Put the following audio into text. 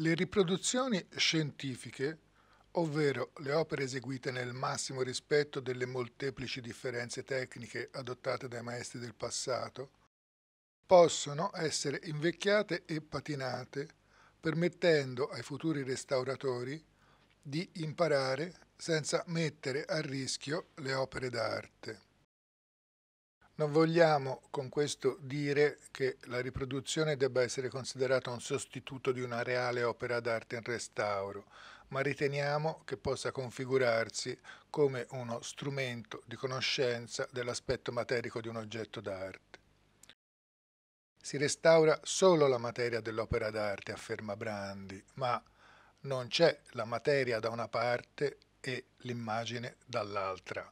Le riproduzioni scientifiche, ovvero le opere eseguite nel massimo rispetto delle molteplici differenze tecniche adottate dai maestri del passato, possono essere invecchiate e patinate, permettendo ai futuri restauratori di imparare senza mettere a rischio le opere d'arte. Non vogliamo con questo dire che la riproduzione debba essere considerata un sostituto di una reale opera d'arte in restauro, ma riteniamo che possa configurarsi come uno strumento di conoscenza dell'aspetto materico di un oggetto d'arte. Si restaura solo la materia dell'opera d'arte, afferma Brandi, ma non c'è la materia da una parte e l'immagine dall'altra.